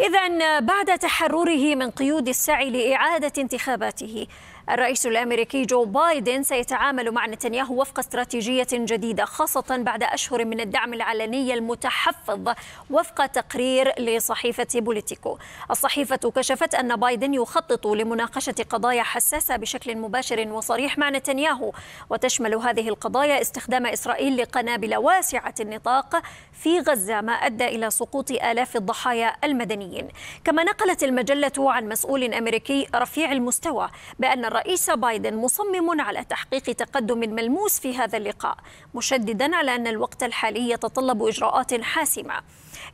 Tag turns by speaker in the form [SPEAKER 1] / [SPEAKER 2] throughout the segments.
[SPEAKER 1] إذا بعد تحرره من قيود السعي لإعادة انتخاباته الرئيس الامريكي جو بايدن سيتعامل مع نتنياهو وفق استراتيجيه جديده خاصه بعد اشهر من الدعم العلني المتحفظ وفق تقرير لصحيفه بوليتيكو. الصحيفه كشفت ان بايدن يخطط لمناقشه قضايا حساسه بشكل مباشر وصريح مع نتنياهو وتشمل هذه القضايا استخدام اسرائيل لقنابل واسعه النطاق في غزه ما ادى الى سقوط الاف الضحايا المدنيين. كما نقلت المجله عن مسؤول امريكي رفيع المستوى بان الرئيس بايدن مصمم على تحقيق تقدم ملموس في هذا اللقاء مشددا على أن الوقت الحالي يتطلب إجراءات حاسمة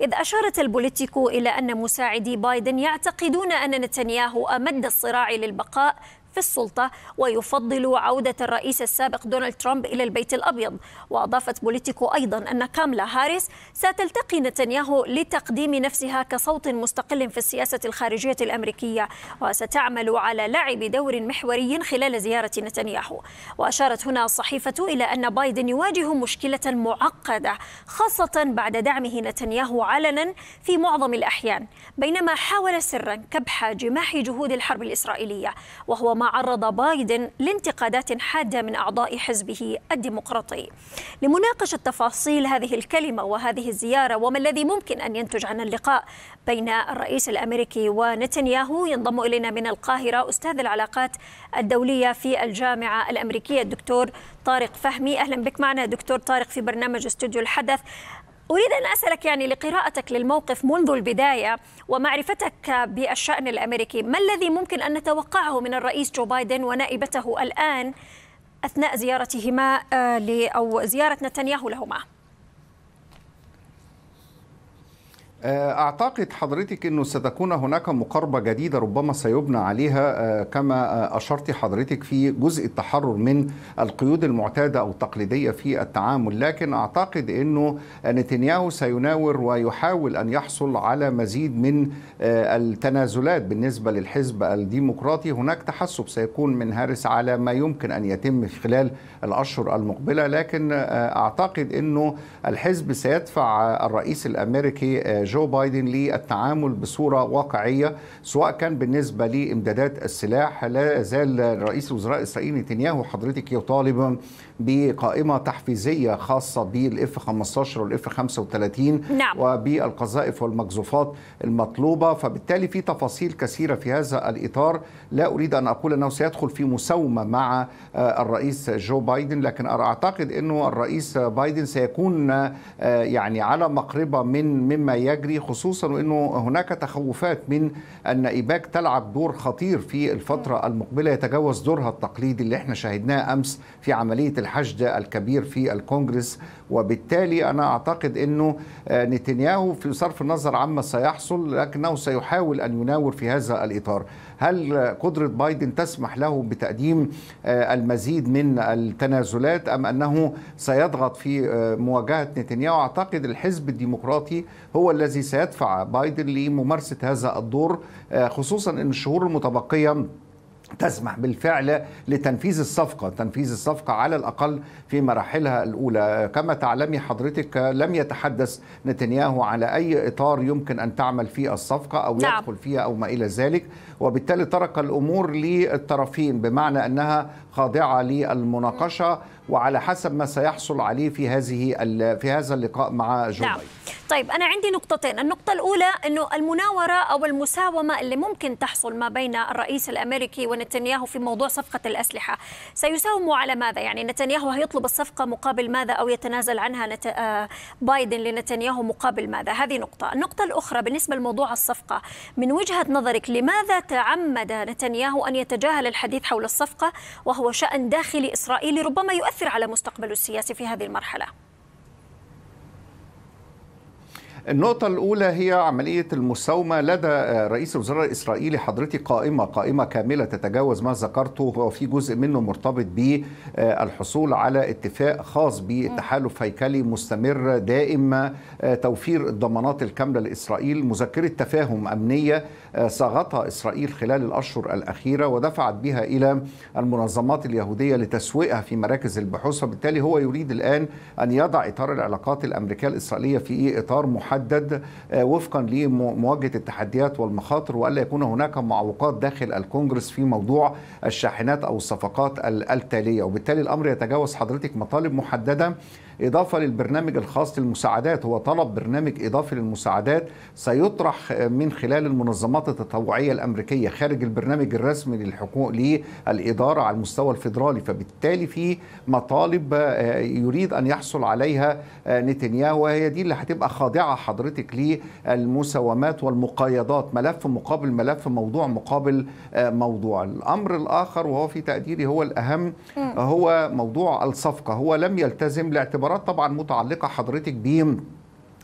[SPEAKER 1] إذ أشارت البوليتيكو إلى أن مساعدي بايدن يعتقدون أن نتنياهو أمد الصراع للبقاء في السلطة ويفضل عودة الرئيس السابق دونالد ترامب إلى البيت الأبيض وأضافت بوليتيكو أيضا أن كاملا هاريس ستلتقي نتنياهو لتقديم نفسها كصوت مستقل في السياسة الخارجية الأمريكية وستعمل على لعب دور محوري خلال زيارة نتنياهو وأشارت هنا الصحيفة إلى أن بايدن يواجه مشكلة معقدة خاصة بعد دعمه نتنياهو علنا في معظم الأحيان بينما حاول سرا كبح جماح جهود الحرب الإسرائيلية وهو ما عرض بايدن لانتقادات حاده من اعضاء حزبه الديمقراطي. لمناقشه تفاصيل هذه الكلمه وهذه الزياره وما الذي ممكن ان ينتج عن اللقاء بين الرئيس الامريكي ونتنياهو ينضم الينا من القاهره استاذ العلاقات الدوليه في الجامعه الامريكيه الدكتور طارق فهمي اهلا بك معنا دكتور طارق في برنامج استوديو الحدث أريد أن أسألك يعني لقراءتك للموقف منذ البداية ومعرفتك بالشأن الأمريكي ما الذي ممكن أن نتوقعه من الرئيس جو بايدن ونائبته الآن أثناء زيارتهما آه، أو زيارة نتنياهو لهما؟
[SPEAKER 2] آه، أعتقد حضرتك أنه ستكون هناك مقاربة جديدة ربما سيبنى عليها آه، كما آه، أشرت حضرتك في جزء التحرر من القيود المعتادة أو التقليدية في التعامل لكن أعتقد أنه نتنياهو سيناور ويحاول أن يحصل على مزيد من التنازلات بالنسبة للحزب الديمقراطي هناك تحسب سيكون من هارس على ما يمكن أن يتم في خلال الأشهر المقبلة لكن أعتقد أنه الحزب سيدفع الرئيس الأمريكي جو بايدن للتعامل بصورة واقعية سواء كان بالنسبة لإمدادات السلاح لا زال رئيس الوزراء الإسرائيلي نتنياهو حضرتك يطالب بقائمة تحفيزية خاصة بالاف 15 والاف 35 نعم. وبالقذائف والمقذوفات المطلوبة فبالتالي في تفاصيل كثيرة في هذا الإطار لا أريد أن أقول أنه سيدخل في مساومة مع آه، الرئيس جو بايدن لكن أعتقد أنه الرئيس بايدن سيكون آه، يعني على مقربة من مما يجب يجري خصوصا وانه هناك تخوفات من ان ايباك تلعب دور خطير في الفتره المقبله يتجاوز دورها التقليدي اللي احنا شاهدناه امس في عمليه الحشد الكبير في الكونجرس وبالتالي انا اعتقد انه آه، نتنياهو في صرف النظر عما سيحصل لكنه سيحاول ان يناور في هذا الاطار هل قدره بايدن تسمح له بتقديم آه، المزيد من التنازلات ام انه سيضغط في آه، مواجهه نتنياهو اعتقد الحزب الديمقراطي هو الذي الذي سيدفع بايدن لممارسة هذا الدور آه، خصوصا أن الشهور المتبقية تسمح بالفعل لتنفيذ الصفقه، تنفيذ الصفقه على الاقل في مراحلها الاولى، آه، كما تعلمي حضرتك آه، لم يتحدث نتنياهو على اي اطار يمكن ان تعمل فيه الصفقه او نعم. يدخل فيها او ما الى ذلك، وبالتالي ترك الامور للطرفين بمعنى انها خاضعه للمناقشه وعلى حسب ما سيحصل عليه في هذه في هذا اللقاء مع جو نعم.
[SPEAKER 1] طيب أنا عندي نقطتين النقطة الأولى أنه المناورة أو المساومة اللي ممكن تحصل ما بين الرئيس الأمريكي ونتنياهو في موضوع صفقة الأسلحة سيساوموا على ماذا يعني نتنياهو هيطلب الصفقة مقابل ماذا أو يتنازل عنها نت... آه، بايدن لنتنياهو مقابل ماذا هذه نقطة النقطة الأخرى بالنسبة لموضوع الصفقة من وجهة نظرك لماذا تعمد نتنياهو أن يتجاهل الحديث حول الصفقة وهو شأن داخلي إسرائيلي ربما يؤثر يؤثر على مستقبله السياسي في هذه المرحله
[SPEAKER 2] النقطة الأولى هي عملية المساومة لدى رئيس الوزراء الإسرائيلي حضرتي قائمة قائمة كاملة تتجاوز ما ذكرته وفي جزء منه مرتبط بالحصول على اتفاق خاص بتحالف هيكلي مستمر دائم توفير الضمانات الكاملة لإسرائيل مذكرة تفاهم أمنية صاغتها إسرائيل خلال الأشهر الأخيرة ودفعت بها إلى المنظمات اليهودية لتسويقها في مراكز البحوث وبالتالي هو يريد الآن أن يضع إطار العلاقات الأمريكية الإسرائيلية في إطار محا محدد آه، وفقا لمواجهه التحديات والمخاطر والا يكون هناك معوقات داخل الكونجرس في موضوع الشاحنات او الصفقات التاليه وبالتالي الامر يتجاوز حضرتك مطالب محدده إضافة للبرنامج الخاص للمساعدات هو طلب برنامج إضافي للمساعدات سيطرح من خلال المنظمات التطوعية الأمريكية خارج البرنامج الرسمي للحكومة للإدارة على المستوى الفيدرالي فبالتالي في مطالب آه، يريد أن يحصل عليها آه، نتنياهو وهي دي اللي هتبقى خاضعة حضرتك للمساومات والمقايضات ملف مقابل ملف موضوع مقابل آه، موضوع الأمر الآخر وهو في تقديري هو الأهم هو موضوع الصفقة هو لم يلتزم لاعتبار القرارات طبعا متعلقه حضرتك بيه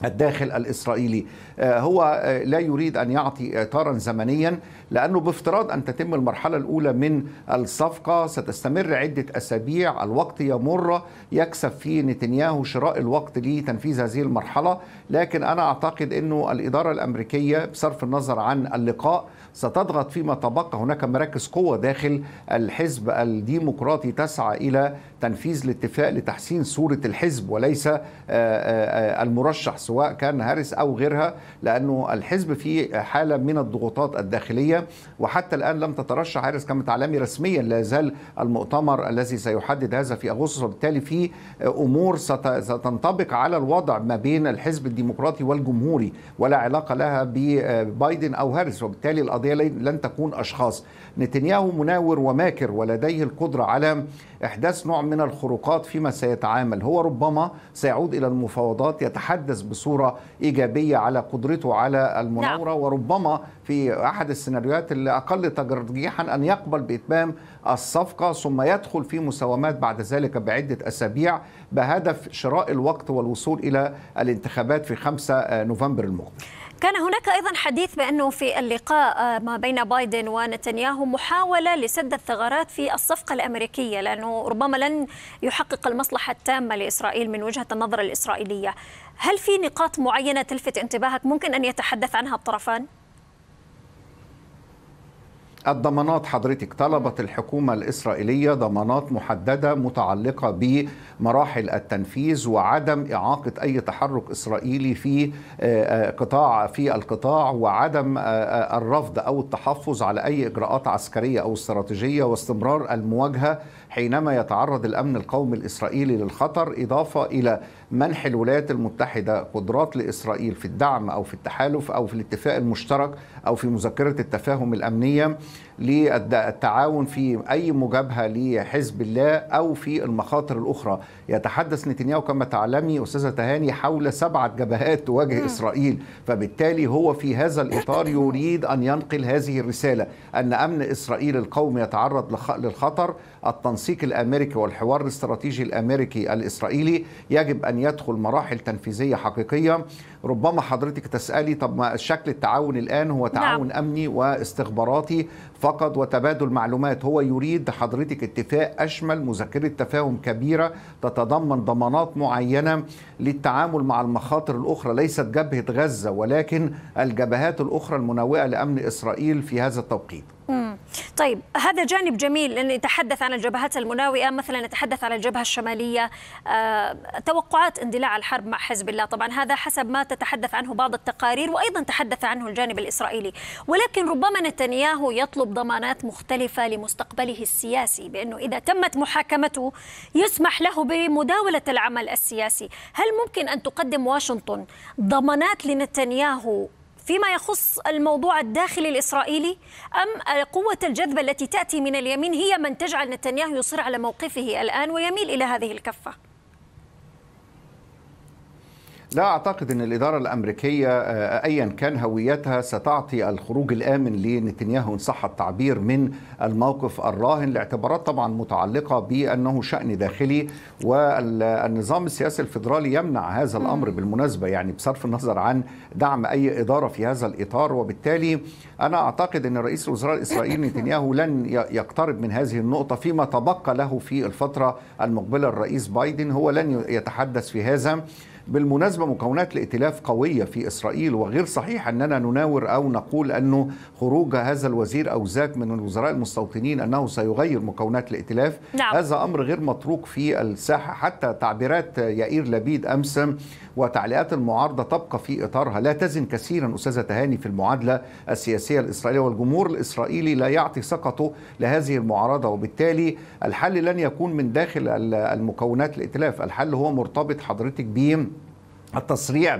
[SPEAKER 2] الداخل الإسرائيلي آه، هو آه، لا يريد أن يعطي إطارا زمنيا لأنه بافتراض أن تتم المرحلة الأولى من الصفقة ستستمر عدة أسابيع الوقت يمر يكسب فيه نتنياهو شراء الوقت لتنفيذ هذه المرحلة لكن أنا أعتقد أنه الإدارة الأمريكية بصرف النظر عن اللقاء ستضغط فيما تبقى هناك مراكز قوة داخل الحزب الديمقراطي تسعى إلى تنفيذ الاتفاق لتحسين صورة الحزب وليس آه، المرشح سواء كان هاريس أو غيرها لأنه الحزب في حالة من الضغوطات الداخلية وحتى الآن لم تترشح هاريس تعلمي رسميا لا يزال المؤتمر الذي سيحدد هذا في أغسطس وبالتالي في أمور ستنطبق على الوضع ما بين الحزب الديمقراطي والجمهوري ولا علاقة لها ببايدن أو هاريس وبالتالي القضية لن تكون أشخاص نتنياهو مناور وماكر ولديه القدرة على إحداث نوع من الخروقات فيما سيتعامل هو ربما سيعود إلى المفاوضات يتحدث بصورة إيجابية على قدرته على المناورة نعم. وربما في أحد السيناريوهات الأقل ترجيحا أن يقبل بإتمام الصفقة ثم يدخل في مساومات بعد ذلك بعدة أسابيع بهدف شراء الوقت والوصول إلى الانتخابات في 5 نوفمبر المقبل
[SPEAKER 1] كان هناك أيضا حديث بأنه في اللقاء آه، ما بين بايدن ونتنياهو محاولة لسد الثغرات في الصفقة الأمريكية لأنه ربما لن يحقق المصلحة التامة لإسرائيل من وجهة النظر الإسرائيلية هل في نقاط معينة تلفت انتباهك ممكن أن يتحدث عنها الطرفان؟
[SPEAKER 2] الضمانات حضرتك طلبت الحكومة الإسرائيلية ضمانات محددة متعلقة بمراحل التنفيذ وعدم إعاقة أي تحرك إسرائيلي في آه، آه، قطاع في القطاع وعدم آه، الرفض أو التحفظ على أي إجراءات عسكرية أو استراتيجية واستمرار المواجهة حينما يتعرض الأمن القومي الإسرائيلي للخطر إضافة إلى منح الولايات المتحده قدرات لاسرائيل في الدعم او في التحالف او في الاتفاق المشترك او في مذكره التفاهم الامنيه للتعاون في أي مجابهة لحزب الله أو في المخاطر الأخرى يتحدث نتنياهو كما تعلمي أستاذة تهاني حول سبعة جبهات تواجه إسرائيل فبالتالي هو في هذا الإطار يريد أن ينقل هذه الرسالة أن أمن إسرائيل القومي يتعرض للخطر التنسيق الأمريكي والحوار الاستراتيجي الأمريكي الإسرائيلي يجب أن يدخل مراحل تنفيذية حقيقية ربما حضرتك تسألي طب ما شكل التعاون الآن هو نعم. تعاون نعم. أمني واستخباراتي فقط وتبادل معلومات هو يريد حضرتك اتفاق أشمل مذكرة تفاهم كبيرة تتضمن ضمانات معينة للتعامل مع المخاطر الأخرى ليست جبهة غزة ولكن الجبهات الأخرى المنوئة لأمن إسرائيل في هذا التوقيت
[SPEAKER 1] طيب هذا جانب جميل أن نتحدث عن الجبهات المناوئة مثلا نتحدث عن الجبهة الشمالية آه، توقعات اندلاع الحرب مع حزب الله طبعا هذا حسب ما تتحدث عنه بعض التقارير وأيضا تحدث عنه الجانب الإسرائيلي ولكن ربما نتنياهو يطلب ضمانات مختلفة لمستقبله السياسي بأنه إذا تمت محاكمته يسمح له بمداولة العمل السياسي هل ممكن أن تقدم واشنطن ضمانات لنتنياهو فيما يخص الموضوع الداخلي الإسرائيلي أم قوة الجذب التي تأتي من اليمين هي من تجعل نتنياهو يصر على موقفه الآن ويميل إلى هذه الكفة
[SPEAKER 2] لا اعتقد ان الاداره الامريكيه آه، ايا كان هويتها ستعطي الخروج الامن لنتنياهو ان صح التعبير من الموقف الراهن لاعتبارات طبعا متعلقه بانه شان داخلي والنظام السياسي الفيدرالي يمنع هذا الامر بالمناسبه يعني بصرف النظر عن دعم اي اداره في هذا الاطار وبالتالي انا اعتقد ان رئيس الوزراء الاسرائيلي نتنياهو لن يقترب من هذه النقطه فيما تبقى له في الفتره المقبله الرئيس بايدن هو لن يتحدث في هذا بالمناسبة مكونات الائتلاف قوية في إسرائيل وغير صحيح أننا نناور أو نقول أنه خروج هذا الوزير أو ذاك من الوزراء المستوطنين أنه سيغير مكونات الائتلاف نعم. هذا أمر غير متروك في الساحة حتى تعبيرات يائير لبيد أمس وتعليقات المعارضة تبقى في إطارها لا تزن كثيرا أستاذة تهاني في المعادلة السياسية الإسرائيلية والجمهور الإسرائيلي لا يعطي ثقته لهذه المعارضة وبالتالي الحل لن يكون من داخل المكونات الائتلاف الحل هو مرتبط حضرتك بيه التصريع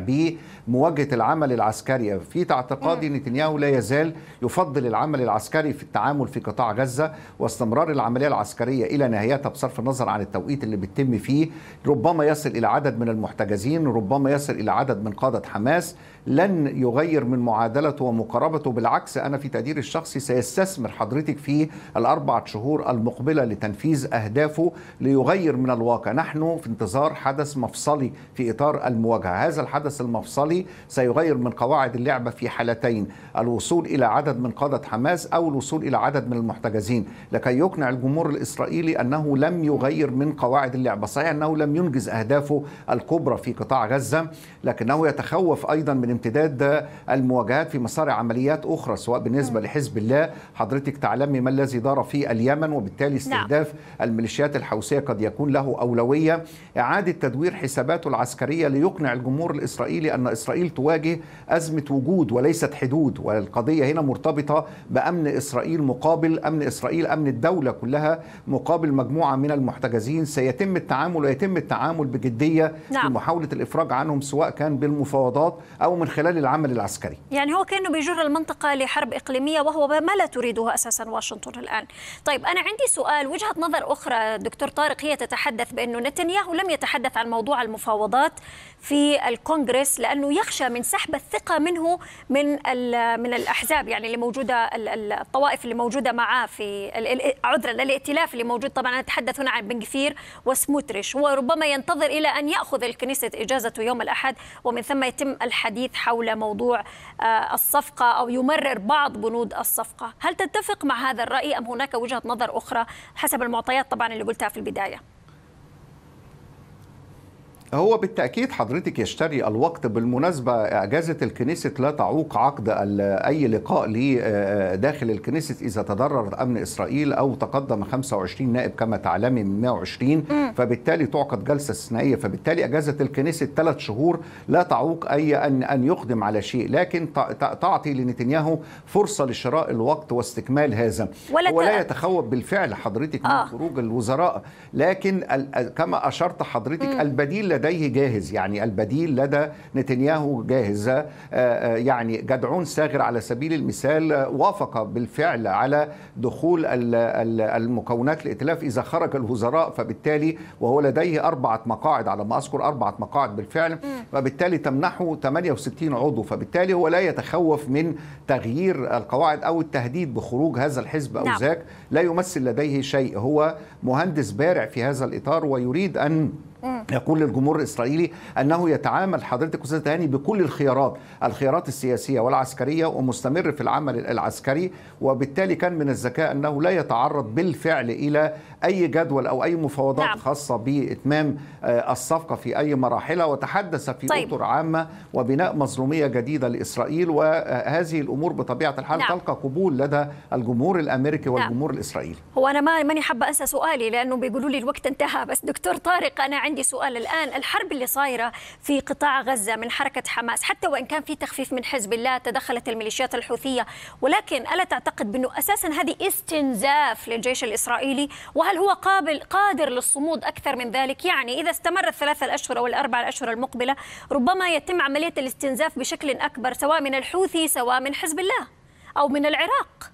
[SPEAKER 2] مواجهه العمل العسكري في اعتقادي نتنياهو لا يزال يفضل العمل العسكري في التعامل في قطاع غزه واستمرار العمليه العسكريه الى نهايتها بصرف النظر عن التوقيت اللي بتتم فيه ربما يصل الى عدد من المحتجزين ربما يصل الى عدد من قاده حماس لن يغير من معادلته ومقاربته بالعكس انا في تقديري الشخصي سيستثمر حضرتك في الاربع شهور المقبله لتنفيذ اهدافه ليغير من الواقع نحن في انتظار حدث مفصلي في اطار المواجهه هذا الحدث المفصلي الدولي سيغير من قواعد اللعبة في حالتين الوصول إلى عدد من قادة حماس أو الوصول إلى عدد من المحتجزين لكي يقنع الجمهور الإسرائيلي أنه لم يغير من قواعد اللعبة صحيح أنه لم ينجز أهدافه الكبرى في قطاع غزة لكنه يتخوف أيضا من امتداد المواجهات في مسار عمليات أخرى سواء بالنسبة لحزب الله حضرتك تعلمي ما الذي دار في اليمن وبالتالي نعم. استهداف الميليشيات الحوثية قد يكون له أولوية إعادة تدوير حساباته العسكرية ليقنع الجمهور الإسرائيلي أن إسرائيل إسرائيل تواجه أزمة وجود وليست حدود والقضية هنا مرتبطة بأمن إسرائيل مقابل أمن إسرائيل أمن الدولة كلها مقابل مجموعة من المحتجزين سيتم التعامل ويتم التعامل بجدية نعم. لمحاولة الإفراج عنهم سواء كان بالمفاوضات أو من خلال العمل العسكري
[SPEAKER 1] يعني هو كأنه بيجر المنطقة لحرب إقليمية وهو ما لا تريده أساسا واشنطن الآن طيب أنا عندي سؤال وجهة نظر أخرى دكتور طارق هي تتحدث بأنه نتنياهو لم يتحدث عن موضوع المفاوضات في الكونغرس لأنه يخشى من سحب الثقه منه من من الاحزاب يعني اللي موجوده الطوائف اللي موجوده معاه في عذرا الائتلاف اللي موجود طبعا انا اتحدث هنا عن بن كثير وسموتريش وربما ينتظر الى ان ياخذ الكنيسه اجازته يوم الاحد ومن ثم يتم الحديث حول موضوع آه، الصفقه او يمرر بعض بنود الصفقه، هل تتفق مع هذا الراي ام هناك وجهه نظر اخرى حسب المعطيات طبعا اللي قلتها في البدايه؟
[SPEAKER 2] هو بالتأكيد حضرتك يشتري الوقت بالمناسبة أجازة الكنيسة لا تعوق عقد أي لقاء لي آه، داخل الكنيسة إذا تضرر أمن إسرائيل أو تقدم 25 نائب كما تعلمي من 120 فبالتالي تعقد جلسة استثنائية فبالتالي إجازة الكنيسة ثلاث شهور لا تعوق أي أن أن يقدم على شيء لكن تعطي لنتنياهو فرصة لشراء الوقت واستكمال هذا ولا ولا يتخوف بالفعل حضرتك من آه. خروج الوزراء لكن كما أشرت حضرتك البديل لدى لديه جاهز يعني البديل لدى نتنياهو جاهز آه، آه، يعني جدعون ساغر على سبيل المثال آه، وافق بالفعل على دخول المكونات الائتلاف إذا خرج الوزراء فبالتالي وهو لديه أربعة مقاعد على ما أذكر أربعة مقاعد بالفعل فبالتالي تمنحه 68 عضو فبالتالي هو لا يتخوف من تغيير القواعد أو التهديد بخروج هذا الحزب أو نعم. ذاك لا يمثل لديه شيء هو مهندس بارع في هذا الإطار ويريد أن يقول للجمهور الاسرائيلي انه يتعامل حضرتك استاذ هاني بكل الخيارات، الخيارات السياسيه والعسكريه ومستمر في العمل العسكري وبالتالي كان من الذكاء انه لا يتعرض بالفعل الى اي جدول او اي مفاوضات نعم. خاصه باتمام آه، الصفقه في اي مراحلها وتحدث في طيب. اطر عامه وبناء مظلوميه جديده لاسرائيل وهذه الامور بطبيعه الحال نعم. تلقى قبول لدى الجمهور الامريكي نعم. والجمهور نعم. الاسرائيلي.
[SPEAKER 1] هو انا ماني حابه انسى سؤالي لانه بيقولوا لي الوقت انتهى بس دكتور طارق انا عندي عندي سؤال الآن الحرب اللي صايرة في قطاع غزة من حركة حماس حتى وإن كان في تخفيف من حزب الله تدخلت الميليشيات الحوثية ولكن ألا تعتقد بأنه أساسا هذه استنزاف للجيش الإسرائيلي وهل هو قابل قادر للصمود أكثر من ذلك يعني إذا استمر الثلاثة الأشهر أو الأربع الأشهر المقبلة ربما يتم عملية الاستنزاف بشكل أكبر سواء من الحوثي سواء من حزب الله أو من العراق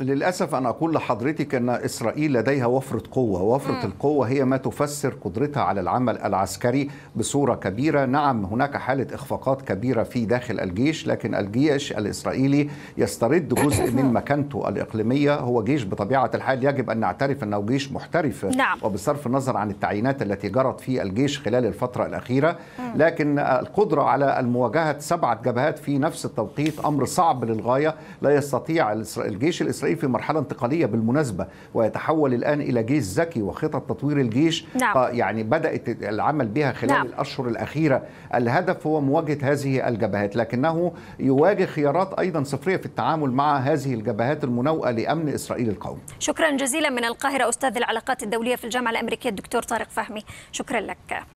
[SPEAKER 2] للأسف أنا أقول لحضرتك أن إسرائيل لديها وفرة قوة وفرة م. القوة هي ما تفسر قدرتها على العمل العسكري بصورة كبيرة نعم هناك حالة إخفاقات كبيرة في داخل الجيش لكن الجيش الإسرائيلي يسترد جزء من مكانته الإقليمية هو جيش بطبيعة الحال يجب أن نعترف أنه جيش محترف نعم. وبصرف النظر عن التعيينات التي جرت في الجيش خلال الفترة الأخيرة م. لكن القدرة على المواجهة سبعة جبهات في نفس التوقيت أمر صعب للغاية لا يستطيع الجيش الإسرائيلي الصعيد في مرحلة انتقالية بالمناسبة ويتحول الآن إلى جيش ذكي وخطط تطوير الجيش نعم. آه، يعني بدأت العمل بها خلال نعم. الأشهر الأخيرة الهدف هو مواجهة هذه الجبهات لكنه يواجه خيارات أيضا صفرية في التعامل مع هذه الجبهات المنوئة لأمن إسرائيل القومي
[SPEAKER 1] شكرا جزيلا من القاهرة أستاذ العلاقات الدولية في الجامعة الأمريكية الدكتور طارق فهمي شكرا لك